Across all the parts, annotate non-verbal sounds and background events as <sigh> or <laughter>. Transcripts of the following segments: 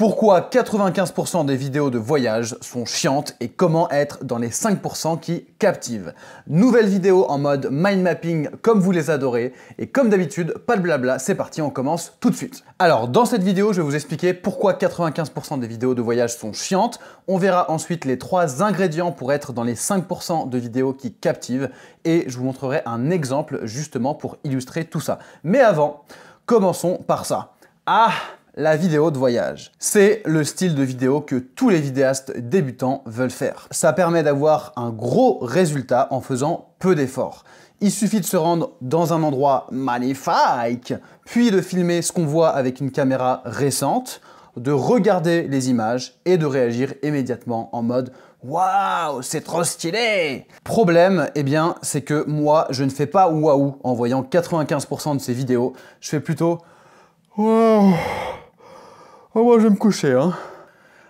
Pourquoi 95% des vidéos de voyage sont chiantes et comment être dans les 5% qui captivent Nouvelle vidéo en mode mind mapping comme vous les adorez et comme d'habitude, pas de blabla, c'est parti, on commence tout de suite. Alors dans cette vidéo, je vais vous expliquer pourquoi 95% des vidéos de voyage sont chiantes. On verra ensuite les trois ingrédients pour être dans les 5% de vidéos qui captivent et je vous montrerai un exemple justement pour illustrer tout ça. Mais avant, commençons par ça. Ah la vidéo de voyage. C'est le style de vidéo que tous les vidéastes débutants veulent faire. Ça permet d'avoir un gros résultat en faisant peu d'efforts. Il suffit de se rendre dans un endroit magnifique, puis de filmer ce qu'on voit avec une caméra récente, de regarder les images et de réagir immédiatement en mode Waouh, c'est trop stylé Problème, eh bien, c'est que moi, je ne fais pas waouh en voyant 95% de ces vidéos. Je fais plutôt Waouh Oh, moi, je vais me coucher, hein.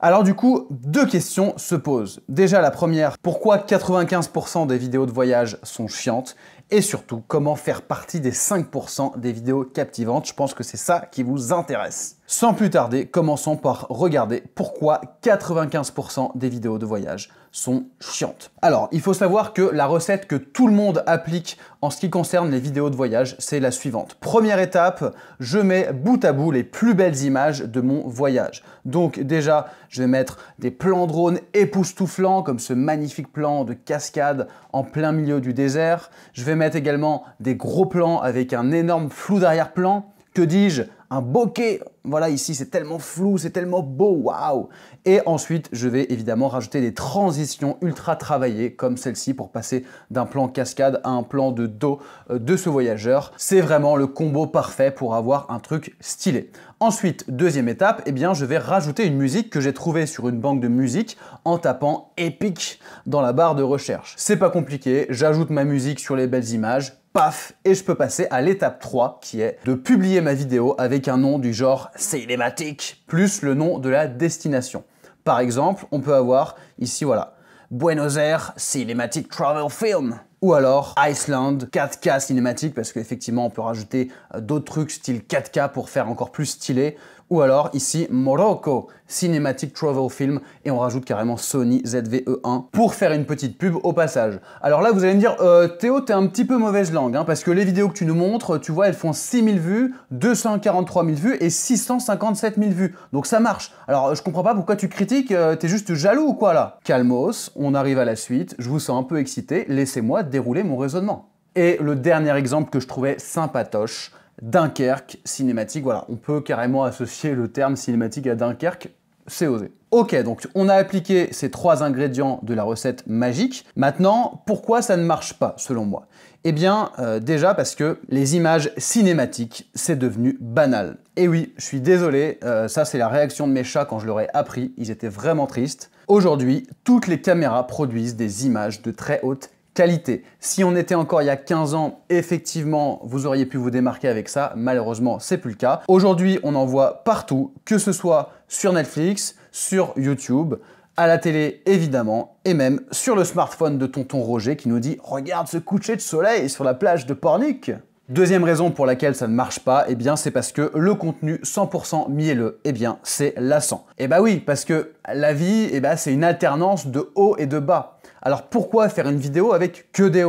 Alors du coup, deux questions se posent. Déjà la première, pourquoi 95% des vidéos de voyage sont chiantes Et surtout, comment faire partie des 5% des vidéos captivantes Je pense que c'est ça qui vous intéresse. Sans plus tarder, commençons par regarder pourquoi 95% des vidéos de voyage sont chiantes. Alors, il faut savoir que la recette que tout le monde applique en ce qui concerne les vidéos de voyage, c'est la suivante. Première étape, je mets bout à bout les plus belles images de mon voyage. Donc déjà, je vais mettre des plans drones époustouflants, comme ce magnifique plan de cascade en plein milieu du désert. Je vais mettre également des gros plans avec un énorme flou d'arrière-plan que dis-je, un bokeh. Voilà, ici c'est tellement flou, c'est tellement beau, waouh Et ensuite, je vais évidemment rajouter des transitions ultra travaillées comme celle-ci pour passer d'un plan cascade à un plan de dos euh, de ce voyageur. C'est vraiment le combo parfait pour avoir un truc stylé. Ensuite, deuxième étape, eh bien, je vais rajouter une musique que j'ai trouvée sur une banque de musique en tapant EPIC dans la barre de recherche. C'est pas compliqué, j'ajoute ma musique sur les belles images, paf, et je peux passer à l'étape 3 qui est de publier ma vidéo avec un nom du genre cinématique plus le nom de la destination. Par exemple, on peut avoir ici, voilà, Buenos Aires Cinematic Travel Film ou alors Iceland 4K cinématique parce qu'effectivement on peut rajouter euh, d'autres trucs style 4K pour faire encore plus stylé ou alors ici Morocco, Cinematic Travel Film, et on rajoute carrément Sony ZVE1 pour faire une petite pub au passage. Alors là, vous allez me dire, euh, Théo, t'es un petit peu mauvaise langue, hein, parce que les vidéos que tu nous montres, tu vois, elles font 6000 vues, 243 000 vues et 657 000 vues, donc ça marche. Alors je comprends pas pourquoi tu critiques, euh, t'es juste jaloux ou quoi là Calmos, on arrive à la suite, je vous sens un peu excité, laissez-moi dérouler mon raisonnement. Et le dernier exemple que je trouvais sympatoche, Dunkerque, cinématique. Voilà, on peut carrément associer le terme cinématique à Dunkerque, c'est osé. Ok, donc on a appliqué ces trois ingrédients de la recette magique. Maintenant, pourquoi ça ne marche pas, selon moi Eh bien, euh, déjà parce que les images cinématiques, c'est devenu banal. Et oui, je suis désolé, euh, ça c'est la réaction de mes chats quand je leur ai appris, ils étaient vraiment tristes. Aujourd'hui, toutes les caméras produisent des images de très haute qualité. Si on était encore il y a 15 ans, effectivement, vous auriez pu vous démarquer avec ça. Malheureusement, c'est plus le cas. Aujourd'hui, on en voit partout, que ce soit sur Netflix, sur YouTube, à la télé évidemment, et même sur le smartphone de tonton Roger qui nous dit Regarde ce coucher de soleil sur la plage de Pornic Deuxième raison pour laquelle ça ne marche pas, eh bien c'est parce que le contenu 100% mielleux, eh bien c'est lassant. Et eh bah oui, parce que la vie, eh ben, c'est une alternance de haut et de bas. Alors pourquoi faire une vidéo avec que des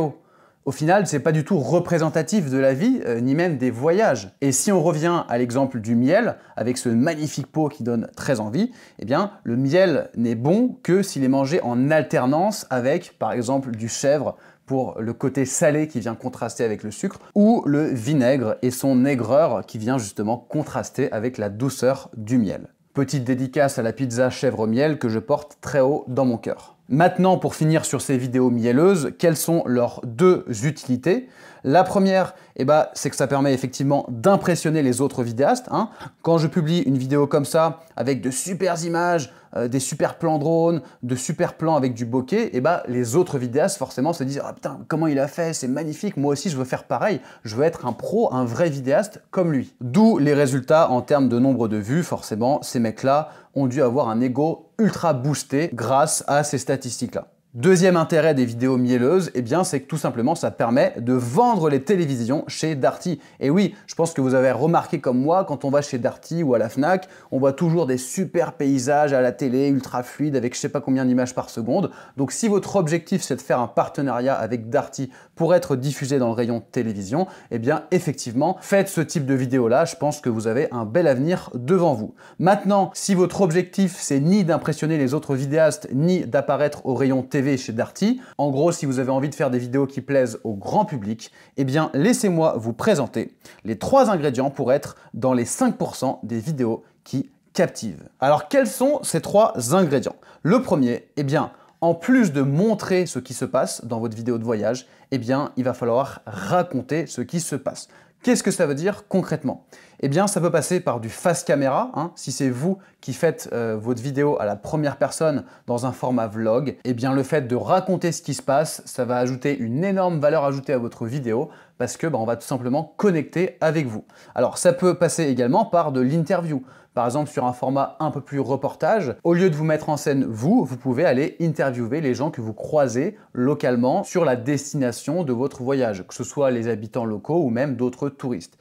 au final, c'est pas du tout représentatif de la vie, euh, ni même des voyages. Et si on revient à l'exemple du miel, avec ce magnifique pot qui donne très envie, eh bien, le miel n'est bon que s'il est mangé en alternance avec, par exemple, du chèvre pour le côté salé qui vient contraster avec le sucre, ou le vinaigre et son aigreur qui vient justement contraster avec la douceur du miel. Petite dédicace à la pizza chèvre-miel que je porte très haut dans mon cœur. Maintenant, pour finir sur ces vidéos mielleuses, quelles sont leurs deux utilités La première, eh ben, c'est que ça permet effectivement d'impressionner les autres vidéastes. Hein. Quand je publie une vidéo comme ça, avec de superbes images, euh, des super plans drones, de super plans avec du bokeh, et eh bah ben, les autres vidéastes forcément se disent ah putain comment il a fait, c'est magnifique, moi aussi je veux faire pareil, je veux être un pro, un vrai vidéaste comme lui. D'où les résultats en termes de nombre de vues, forcément ces mecs-là ont dû avoir un ego ultra boosté grâce à ces statistiques-là. Deuxième intérêt des vidéos mielleuses, eh bien, c'est que tout simplement, ça permet de vendre les télévisions chez Darty. Et oui, je pense que vous avez remarqué comme moi, quand on va chez Darty ou à la Fnac, on voit toujours des super paysages à la télé, ultra fluides, avec je sais pas combien d'images par seconde. Donc, si votre objectif, c'est de faire un partenariat avec Darty pour être diffusé dans le rayon télévision, eh bien effectivement, faites ce type de vidéo-là, je pense que vous avez un bel avenir devant vous. Maintenant, si votre objectif c'est ni d'impressionner les autres vidéastes, ni d'apparaître au rayon TV chez Darty, en gros si vous avez envie de faire des vidéos qui plaisent au grand public, eh bien laissez-moi vous présenter les trois ingrédients pour être dans les 5% des vidéos qui captivent. Alors quels sont ces trois ingrédients Le premier, eh bien en plus de montrer ce qui se passe dans votre vidéo de voyage, eh bien, il va falloir raconter ce qui se passe. Qu'est-ce que ça veut dire concrètement eh bien, ça peut passer par du face caméra, hein. si c'est vous qui faites euh, votre vidéo à la première personne dans un format vlog, eh bien le fait de raconter ce qui se passe, ça va ajouter une énorme valeur ajoutée à votre vidéo parce que bah, on va tout simplement connecter avec vous. Alors ça peut passer également par de l'interview. Par exemple, sur un format un peu plus reportage, au lieu de vous mettre en scène vous, vous pouvez aller interviewer les gens que vous croisez localement sur la destination de votre voyage, que ce soit les habitants locaux ou même d'autres touristes.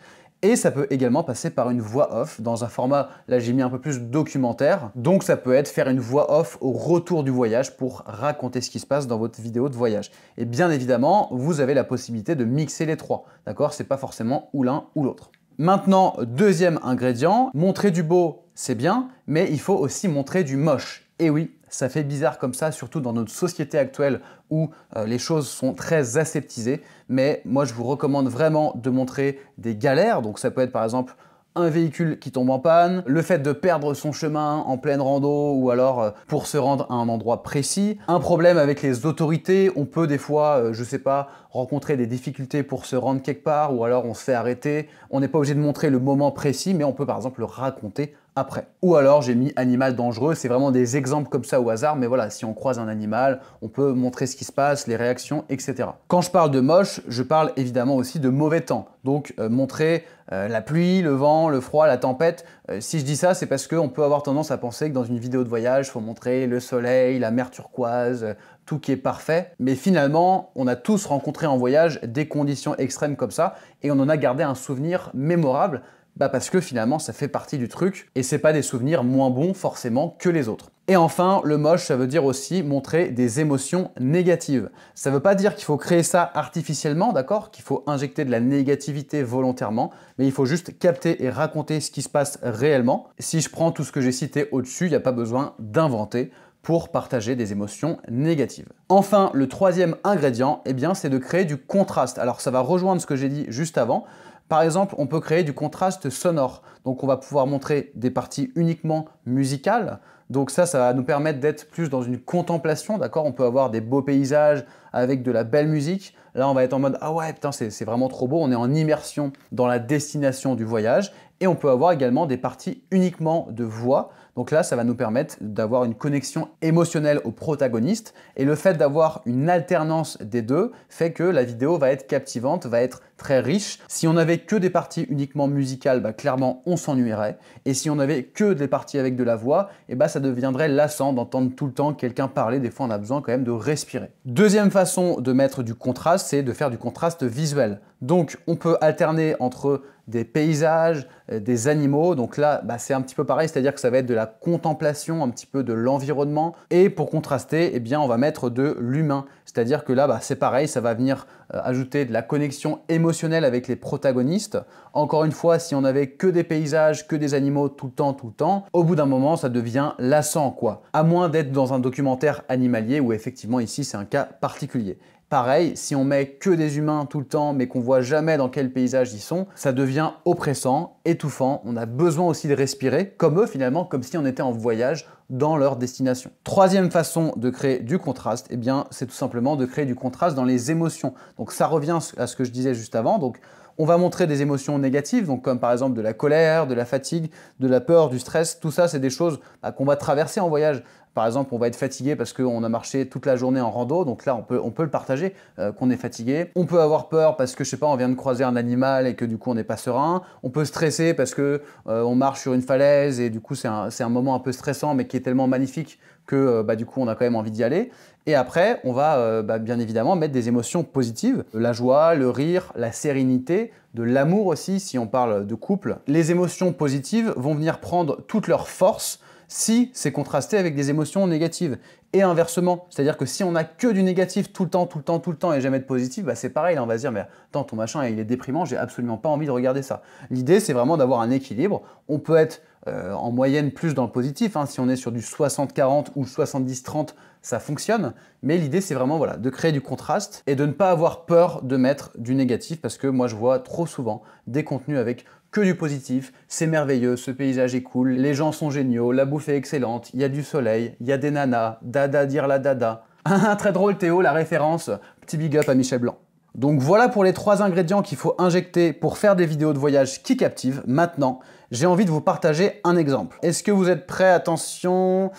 Et ça peut également passer par une voix off dans un format, là j'ai mis un peu plus documentaire. Donc ça peut être faire une voix off au retour du voyage pour raconter ce qui se passe dans votre vidéo de voyage. Et bien évidemment, vous avez la possibilité de mixer les trois. D'accord C'est pas forcément ou l'un ou l'autre. Maintenant, deuxième ingrédient, montrer du beau, c'est bien, mais il faut aussi montrer du moche. Et oui, ça fait bizarre comme ça, surtout dans notre société actuelle où euh, les choses sont très aseptisées. Mais moi, je vous recommande vraiment de montrer des galères. Donc ça peut être par exemple un véhicule qui tombe en panne, le fait de perdre son chemin en pleine rando ou alors euh, pour se rendre à un endroit précis, un problème avec les autorités, on peut des fois, euh, je sais pas, rencontrer des difficultés pour se rendre quelque part ou alors on se fait arrêter, on n'est pas obligé de montrer le moment précis mais on peut par exemple le raconter après. Ou alors j'ai mis animal dangereux, c'est vraiment des exemples comme ça au hasard, mais voilà, si on croise un animal, on peut montrer ce qui se passe, les réactions, etc. Quand je parle de moche, je parle évidemment aussi de mauvais temps, donc euh, montrer euh, la pluie, le vent, le froid, la tempête. Euh, si je dis ça, c'est parce qu'on peut avoir tendance à penser que dans une vidéo de voyage, il faut montrer le soleil, la mer turquoise, tout qui est parfait. Mais finalement, on a tous rencontré en voyage des conditions extrêmes comme ça, et on en a gardé un souvenir mémorable. Bah, parce que finalement ça fait partie du truc et c'est pas des souvenirs moins bons forcément que les autres. Et enfin, le moche, ça veut dire aussi montrer des émotions négatives. Ça veut pas dire qu'il faut créer ça artificiellement, d'accord Qu'il faut injecter de la négativité volontairement, mais il faut juste capter et raconter ce qui se passe réellement. Si je prends tout ce que j'ai cité au-dessus, il n'y a pas besoin d'inventer pour partager des émotions négatives. Enfin, le troisième ingrédient, eh bien, c'est de créer du contraste. Alors ça va rejoindre ce que j'ai dit juste avant, par exemple, on peut créer du contraste sonore. Donc on va pouvoir montrer des parties uniquement musicales. Donc ça, ça va nous permettre d'être plus dans une contemplation, d'accord On peut avoir des beaux paysages avec de la belle musique. Là, on va être en mode « Ah ouais, putain, c'est vraiment trop beau ». On est en immersion dans la destination du voyage. Et on peut avoir également des parties uniquement de voix. Donc là, ça va nous permettre d'avoir une connexion émotionnelle au protagoniste. Et le fait d'avoir une alternance des deux fait que la vidéo va être captivante, va être très riche. Si on avait que des parties uniquement musicales, bah, clairement on s'ennuierait. Et si on avait que des parties avec de la voix, et eh bah, ça deviendrait lassant d'entendre tout le temps quelqu'un parler. Des fois on a besoin quand même de respirer. Deuxième façon de mettre du contraste, c'est de faire du contraste visuel. Donc on peut alterner entre des paysages, euh, des animaux. Donc là, bah, c'est un petit peu pareil, c'est-à-dire que ça va être de la contemplation, un petit peu de l'environnement. Et pour contraster, eh bien, on va mettre de l'humain. C'est-à-dire que là, bah, c'est pareil, ça va venir euh, ajouter de la connexion émotionnelle émotionnel avec les protagonistes. Encore une fois, si on avait que des paysages, que des animaux tout le temps, tout le temps, au bout d'un moment, ça devient lassant, quoi. À moins d'être dans un documentaire animalier, où effectivement ici c'est un cas particulier. Pareil, si on met que des humains tout le temps, mais qu'on voit jamais dans quel paysage ils sont, ça devient oppressant, étouffant. On a besoin aussi de respirer, comme eux finalement, comme si on était en voyage dans leur destination. Troisième façon de créer du contraste, eh bien, c'est tout simplement de créer du contraste dans les émotions. Donc ça revient à ce que je disais juste avant. Donc on va montrer des émotions négatives, donc comme par exemple de la colère, de la fatigue, de la peur, du stress. Tout ça, c'est des choses bah, qu'on va traverser en voyage. Par exemple, on va être fatigué parce qu'on a marché toute la journée en rando, donc là on peut, on peut le partager euh, qu'on est fatigué. On peut avoir peur parce que je sais pas, on vient de croiser un animal et que du coup on n'est pas serein. On peut stresser parce que euh, on marche sur une falaise et du coup c'est un, moment un peu stressant mais qui est tellement magnifique que euh, bah, du coup on a quand même envie d'y aller. Et après, on va euh, bah, bien évidemment mettre des émotions positives, la joie, le rire, la sérénité, de l'amour aussi si on parle de couple. Les émotions positives vont venir prendre toute leur force si c'est contrasté avec des émotions négatives. Et inversement, c'est-à-dire que si on n'a que du négatif tout le temps, tout le temps, tout le temps et jamais de positif, bah, c'est pareil, on va se dire, mais attends, ton machin il est déprimant, j'ai absolument pas envie de regarder ça. L'idée c'est vraiment d'avoir un équilibre. On peut être euh, en moyenne plus dans le positif. Hein. Si on est sur du 60-40 ou 70-30, ça fonctionne. Mais l'idée, c'est vraiment voilà, de créer du contraste et de ne pas avoir peur de mettre du négatif parce que moi, je vois trop souvent des contenus avec que du positif, c'est merveilleux, ce paysage est cool, les gens sont géniaux, la bouffe est excellente, il y a du soleil, il y a des nanas, dada dire la dada. <laughs> Très drôle Théo, la référence, petit big up à Michel Blanc. Donc voilà pour les trois ingrédients qu'il faut injecter pour faire des vidéos de voyage qui captivent. Maintenant, j'ai envie de vous partager un exemple. Est-ce que vous êtes prêts Attention,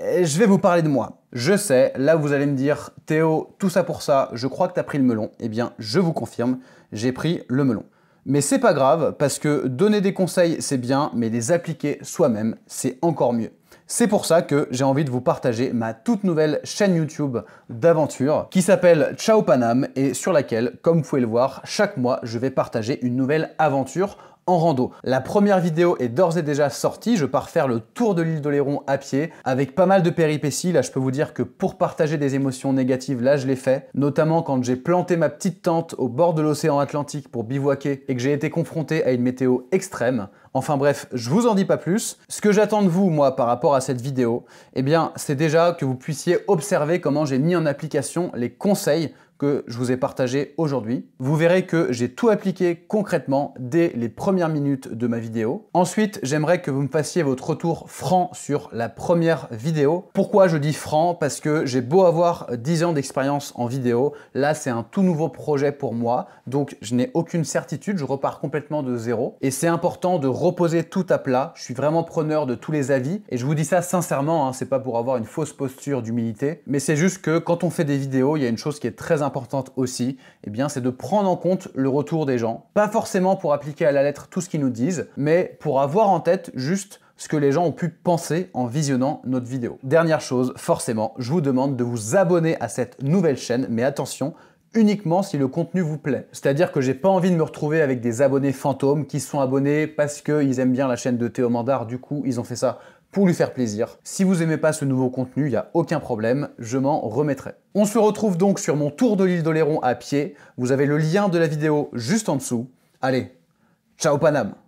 euh, je vais vous parler de moi. Je sais, là vous allez me dire, Théo, tout ça pour ça, je crois que tu as pris le melon. Eh bien, je vous confirme, j'ai pris le melon. Mais c'est pas grave, parce que donner des conseils c'est bien, mais les appliquer soi-même c'est encore mieux. C'est pour ça que j'ai envie de vous partager ma toute nouvelle chaîne YouTube d'aventure qui s'appelle Ciao Panam et sur laquelle, comme vous pouvez le voir, chaque mois je vais partager une nouvelle aventure en rando. La première vidéo est d'ores et déjà sortie, je pars faire le tour de l'île d'Oléron à pied, avec pas mal de péripéties, là je peux vous dire que pour partager des émotions négatives, là je l'ai fait, notamment quand j'ai planté ma petite tente au bord de l'océan Atlantique pour bivouaquer et que j'ai été confronté à une météo extrême. Enfin bref, je vous en dis pas plus. Ce que j'attends de vous, moi, par rapport à cette vidéo, eh bien, c'est déjà que vous puissiez observer comment j'ai mis en application les conseils je vous ai partagé aujourd'hui. Vous verrez que j'ai tout appliqué concrètement dès les premières minutes de ma vidéo. Ensuite, j'aimerais que vous me fassiez votre retour franc sur la première vidéo. Pourquoi je dis franc Parce que j'ai beau avoir 10 ans d'expérience en vidéo, là c'est un tout nouveau projet pour moi, donc je n'ai aucune certitude, je repars complètement de zéro. Et c'est important de reposer tout à plat, je suis vraiment preneur de tous les avis, et je vous dis ça sincèrement, hein, c'est pas pour avoir une fausse posture d'humilité, mais c'est juste que quand on fait des vidéos, il y a une chose qui est très importante aussi, eh bien, c'est de prendre en compte le retour des gens. Pas forcément pour appliquer à la lettre tout ce qu'ils nous disent, mais pour avoir en tête juste ce que les gens ont pu penser en visionnant notre vidéo. Dernière chose, forcément, je vous demande de vous abonner à cette nouvelle chaîne, mais attention, uniquement si le contenu vous plaît. C'est-à-dire que j'ai pas envie de me retrouver avec des abonnés fantômes qui sont abonnés parce qu'ils aiment bien la chaîne de Théo Mandar, du coup ils ont fait ça pour lui faire plaisir. Si vous aimez pas ce nouveau contenu, il n'y a aucun problème, je m'en remettrai. On se retrouve donc sur mon tour de l'île d'Oléron à pied. Vous avez le lien de la vidéo juste en dessous. Allez, ciao Panam